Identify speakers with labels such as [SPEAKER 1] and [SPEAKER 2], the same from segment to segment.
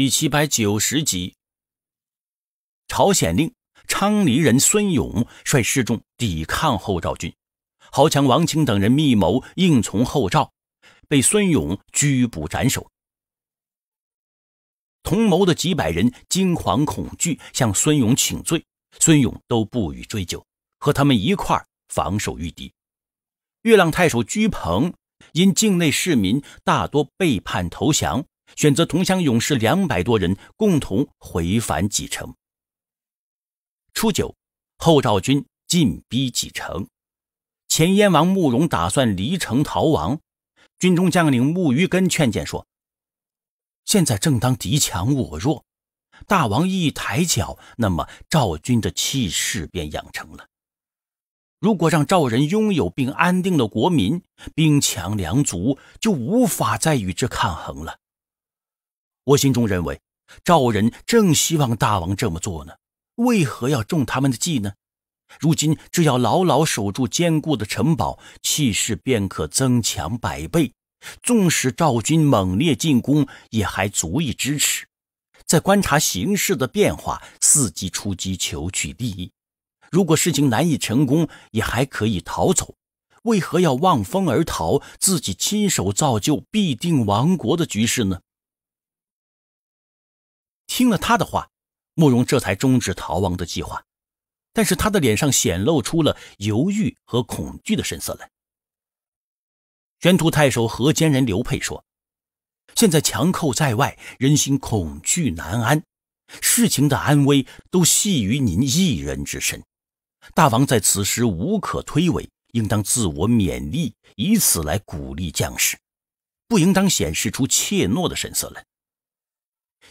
[SPEAKER 1] 第七百九十集，朝鲜令昌黎人孙勇率示众抵抗后赵军，豪强王清等人密谋应从后赵，被孙勇拘捕斩首。同谋的几百人惊惶恐惧，向孙勇请罪，孙勇都不予追究，和他们一块防守御敌。月亮太守居鹏因境内市民大多背叛投降。选择同乡勇士两百多人，共同回返济城。初九，后赵军进逼济城，前燕王慕容打算离城逃亡。军中将领慕容根劝谏说：“现在正当敌强我弱，大王一抬脚，那么赵军的气势便养成了。如果让赵人拥有并安定了国民，兵强粮足，就无法再与之抗衡了。”我心中认为，赵人正希望大王这么做呢，为何要中他们的计呢？如今只要牢牢守住坚固的城堡，气势便可增强百倍，纵使赵军猛烈进攻，也还足以支持。在观察形势的变化，伺机出击，求取利益。如果事情难以成功，也还可以逃走。为何要望风而逃，自己亲手造就必定亡国的局势呢？听了他的话，慕容这才终止逃亡的计划，但是他的脸上显露出了犹豫和恐惧的神色来。宣图太守河间人刘佩说：“现在强寇在外，人心恐惧难安，事情的安危都系于您一人之身。大王在此时无可推诿，应当自我勉励，以此来鼓励将士，不应当显示出怯懦的神色来。”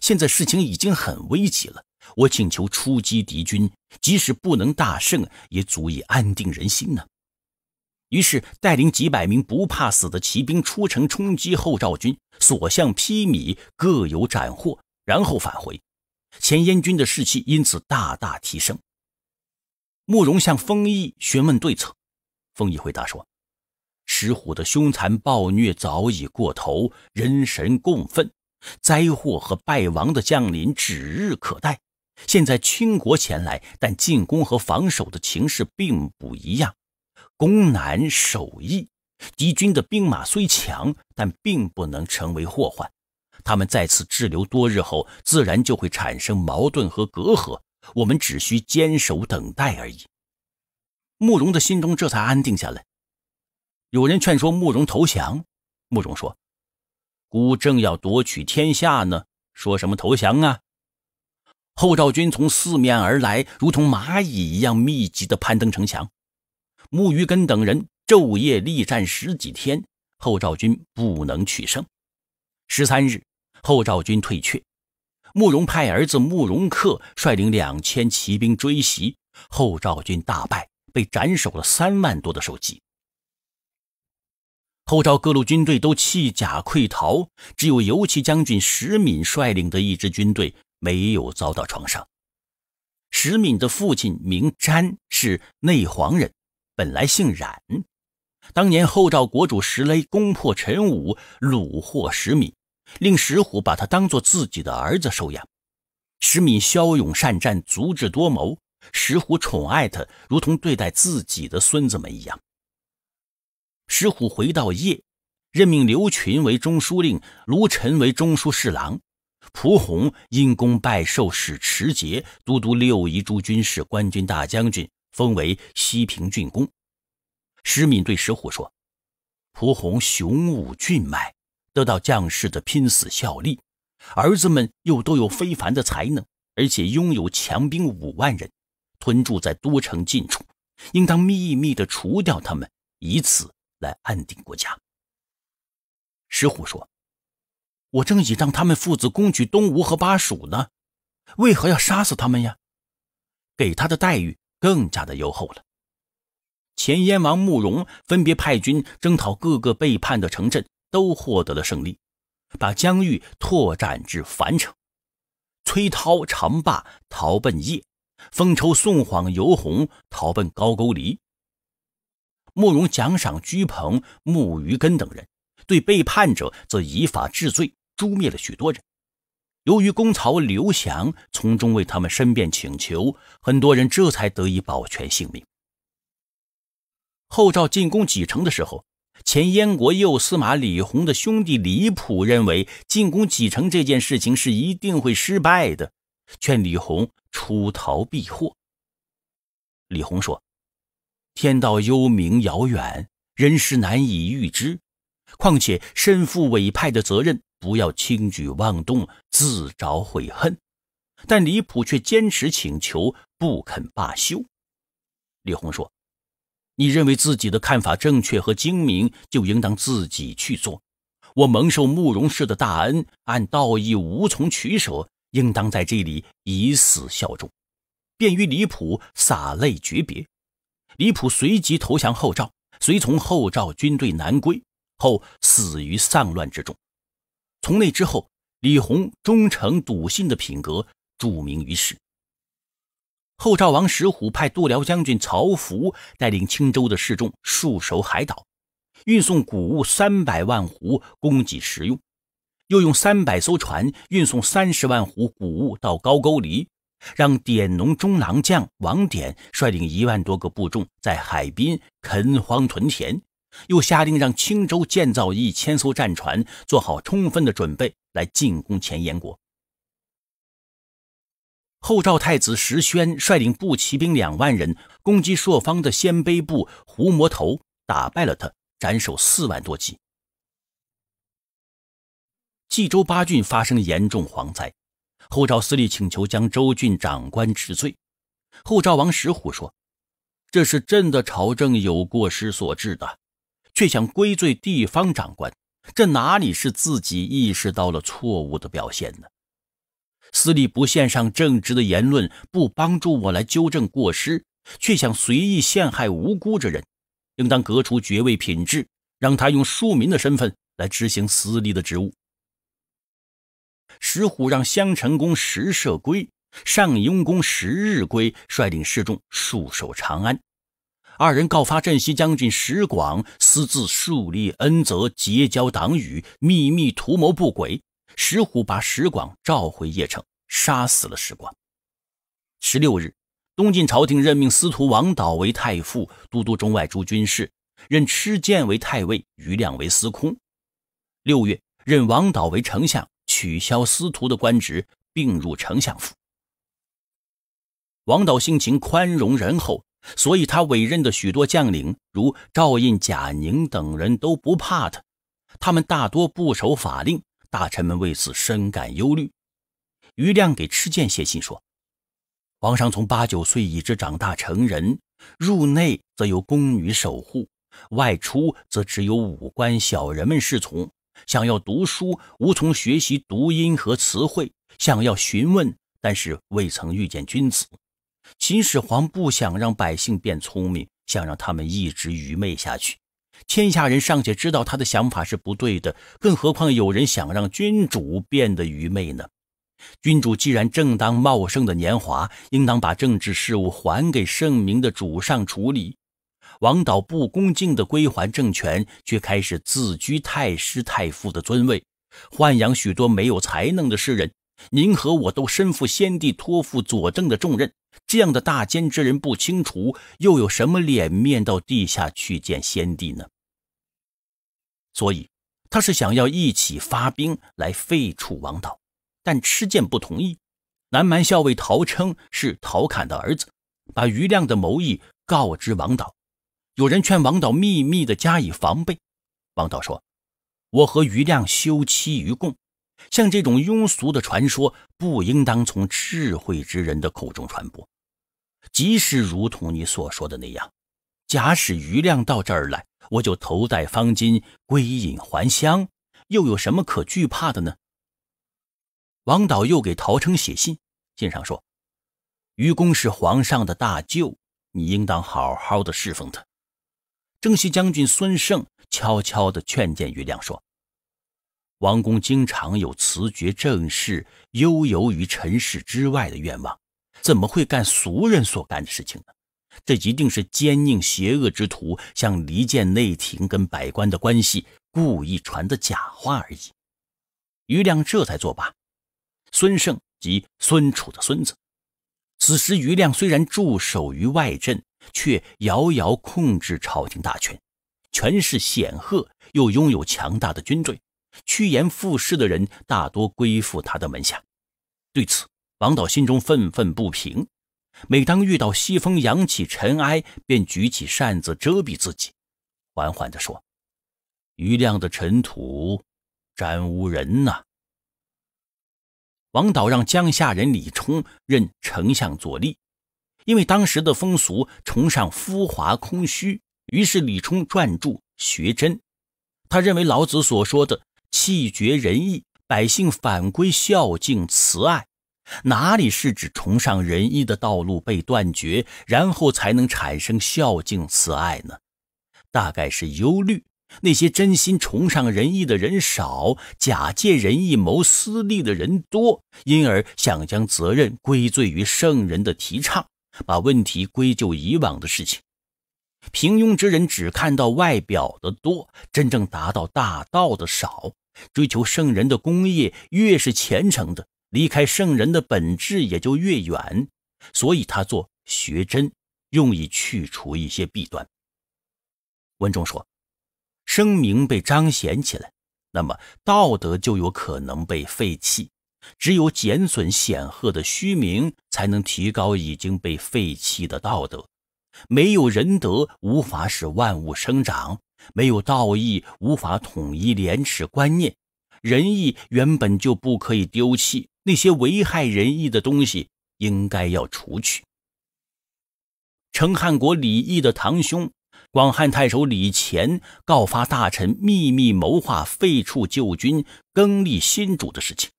[SPEAKER 1] 现在事情已经很危急了，我请求出击敌军，即使不能大胜，也足以安定人心呢。于是带领几百名不怕死的骑兵出城冲击后赵军，所向披靡，各有斩获，然后返回。前燕军的士气因此大大提升。慕容向丰毅询问对策，丰毅回答说：“石虎的凶残暴虐早已过头，人神共愤。”灾祸和败亡的降临指日可待。现在倾国前来，但进攻和防守的情势并不一样，攻难守易。敌军的兵马虽强，但并不能成为祸患。他们在此滞留多日后，自然就会产生矛盾和隔阂。我们只需坚守等待而已。慕容的心中这才安定下来。有人劝说慕容投降，慕容说。孤正要夺取天下呢，说什么投降啊！后赵军从四面而来，如同蚂蚁一样密集的攀登城墙。木鱼根等人昼夜力战十几天，后赵军不能取胜。十三日，后赵军退却，慕容派儿子慕容恪率领两千骑兵追袭，后赵军大败，被斩首了三万多的首级。后赵各路军队都弃甲溃逃，只有游击将军石敏率领的一支军队没有遭到创伤。石敏的父亲名詹，是内黄人，本来姓冉。当年后赵国主石勒攻破陈武，虏获石敏，令石虎把他当做自己的儿子收养。石敏骁勇善战，足智多谋，石虎宠爱他，如同对待自己的孙子们一样。石虎回到邺，任命刘群为中书令，卢谌为中书侍郎。蒲洪因功拜授使持节、都督六夷诸军事、官军大将军，封为西平郡公。石敏对石虎说：“蒲洪雄武俊迈，得到将士的拼死效力，儿子们又都有非凡的才能，而且拥有强兵五万人，屯驻在都城近处，应当秘密的除掉他们，以此。”来安定国家。石虎说：“我正以让他们父子攻取东吴和巴蜀呢，为何要杀死他们呀？”给他的待遇更加的优厚了。前燕王慕容分别派军征讨各个背叛的城镇，都获得了胜利，把疆域拓展至樊城。崔涛、长霸逃奔邺，封仇宋晃、尤弘逃奔高句丽。慕容奖赏鞠鹏、慕余根等人，对背叛者则依法治罪，诛灭了许多人。由于公曹刘翔从中为他们申辩请求，很多人这才得以保全性命。后赵进攻蓟城的时候，前燕国右司马李弘的兄弟李普认为进攻蓟城这件事情是一定会失败的，劝李弘出逃避祸。李弘说。天道幽冥遥远，人事难以预知。况且身负委派的责任，不要轻举妄动，自找悔恨。但李普却坚持请求，不肯罢休。李红说：“你认为自己的看法正确和精明，就应当自己去做。我蒙受慕容氏的大恩，按道义无从取舍，应当在这里以死效忠，便于李普洒泪诀别。”李普随即投降后赵，随从后赵军队南归，后死于丧乱之中。从那之后，李弘忠诚笃信的品格著名于世。后赵王石虎派度辽将军曹福带领青州的士众戍守海岛，运送谷物三百万斛供给食用，又用三百艘船运送三十万斛谷物到高句丽。让典农中郎将王典率领一万多个部众在海滨垦荒屯田，又下令让青州建造一千艘战船，做好充分的准备来进攻前燕国。后赵太子石宣率领步骑兵两万人攻击朔方的鲜卑部胡魔头，打败了他，斩首四万多级。冀州八郡发生严重蝗灾。后赵司隶请求将周郡长官治罪。后赵王石虎说：“这是朕的朝政有过失所致的，却想归罪地方长官，这哪里是自己意识到了错误的表现呢？司隶不献上正直的言论，不帮助我来纠正过失，却想随意陷害无辜之人，应当革除爵位品质，让他用庶民的身份来执行司隶的职务。”石虎让襄城公石赦归，上庸公石日归率领士众戍守长安。二人告发镇西将军石广私自树立恩泽，结交党羽，秘密图谋不轨。石虎把石广召回邺城，杀死了石广。十六日，东晋朝廷任命司徒王导为太傅，都督中外诸军事，任车建为太尉，余亮为司空。六月，任王导为丞相。取消司徒的官职，并入丞相府。王导性情宽容仁厚，所以他委任的许多将领，如赵胤、贾宁等人都不怕他。他们大多不守法令，大臣们为此深感忧虑。于亮给赤建写信说：“王上从八九岁已至长大成人，入内则由宫女守护，外出则只有武官小人们侍从。”想要读书，无从学习读音和词汇；想要询问，但是未曾遇见君子。秦始皇不想让百姓变聪明，想让他们一直愚昧下去。天下人尚且知道他的想法是不对的，更何况有人想让君主变得愚昧呢？君主既然正当茂盛的年华，应当把政治事务还给圣明的主上处理。王导不恭敬地归还政权，却开始自居太师、太傅的尊位，豢养许多没有才能的士人。您和我都身负先帝托付佐证的重任，这样的大奸之人不清除，又有什么脸面到地下去见先帝呢？所以他是想要一起发兵来废黜王导，但吃剑不同意。南蛮校尉陶称是陶侃的儿子，把余亮的谋议告知王导。有人劝王导秘密的加以防备。王导说：“我和余亮休妻于共，像这种庸俗的传说，不应当从智慧之人的口中传播。即使如同你所说的那样，假使余亮到这儿来，我就头戴方巾，归隐还乡，又有什么可惧怕的呢？”王导又给陶成写信，信上说：“愚公是皇上的大舅，你应当好好的侍奉他。”征西将军孙胜悄悄地劝谏于亮说：“王公经常有辞绝政事、悠游于尘世之外的愿望，怎么会干俗人所干的事情呢？这一定是奸佞邪恶之徒向离间内廷跟百官的关系，故意传的假话而已。”于亮这才作罢。孙胜即孙楚的孙子。此时，余亮虽然驻守于外镇，却遥遥控制朝廷大权，权势显赫，又拥有强大的军队，趋炎附势的人大多归附他的门下。对此，王导心中愤愤不平。每当遇到西风扬起尘埃，便举起扇子遮蔽自己，缓缓地说：“余亮的尘土沾污人呐。”王导让江夏人李冲任丞相左吏，因为当时的风俗崇尚浮华空虚，于是李冲撰著学真。他认为老子所说的“气绝仁义，百姓反归孝敬慈爱”，哪里是指崇尚仁义的道路被断绝，然后才能产生孝敬慈爱呢？大概是忧虑。那些真心崇尚仁义的人少，假借仁义谋私利的人多，因而想将责任归罪于圣人的提倡，把问题归咎以往的事情。平庸之人只看到外表的多，真正达到大道的少。追求圣人的功业越是虔诚的，离开圣人的本质也就越远。所以他做学真，用以去除一些弊端。文中说。声名被彰显起来，那么道德就有可能被废弃。只有减损显赫的虚名，才能提高已经被废弃的道德。没有仁德，无法使万物生长；没有道义，无法统一廉耻观念。仁义原本就不可以丢弃，那些危害仁义的东西应该要除去。成汉国，李毅的堂兄。广汉太守李乾告发大臣秘密谋划废黜旧君、更立新主的事情。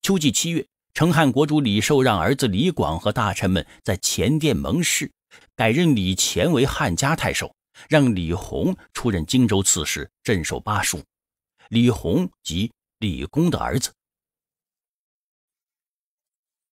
[SPEAKER 1] 秋季七月，成汉国主李寿让儿子李广和大臣们在前殿盟誓，改任李乾为汉家太守，让李弘出任荆州刺史，镇守巴蜀。李弘即李公的儿子。